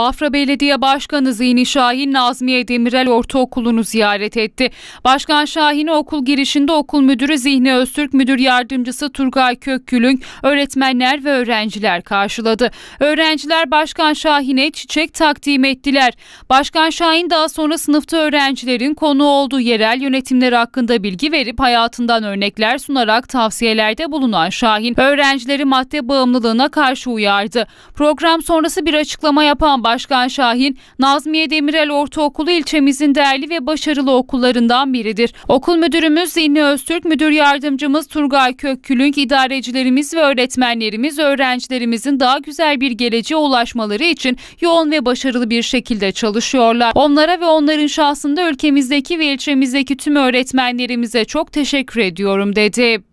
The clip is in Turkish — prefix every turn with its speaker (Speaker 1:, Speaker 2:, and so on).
Speaker 1: Bafra Belediye Başkanı Zihni Şahin Nazmiye Demirel Ortaokulu'nu ziyaret etti. Başkan Şahin'i okul girişinde okul müdürü Zihni Öztürk Müdür Yardımcısı Turgay Kökgül'ün öğretmenler ve öğrenciler karşıladı. Öğrenciler Başkan Şahin'e çiçek takdim ettiler. Başkan Şahin daha sonra sınıfta öğrencilerin konu olduğu yerel yönetimler hakkında bilgi verip hayatından örnekler sunarak tavsiyelerde bulunan Şahin öğrencileri madde bağımlılığına karşı uyardı. Program sonrası bir açıklama yapan Başkan Başkan Şahin, Nazmiye Demirel Ortaokulu ilçemizin değerli ve başarılı okullarından biridir. Okul müdürümüz Zinni Öztürk, müdür yardımcımız Turgay Kökkülünk, idarecilerimiz ve öğretmenlerimiz öğrencilerimizin daha güzel bir geleceğe ulaşmaları için yoğun ve başarılı bir şekilde çalışıyorlar. Onlara ve onların şahsında ülkemizdeki ve ilçemizdeki tüm öğretmenlerimize çok teşekkür ediyorum dedi.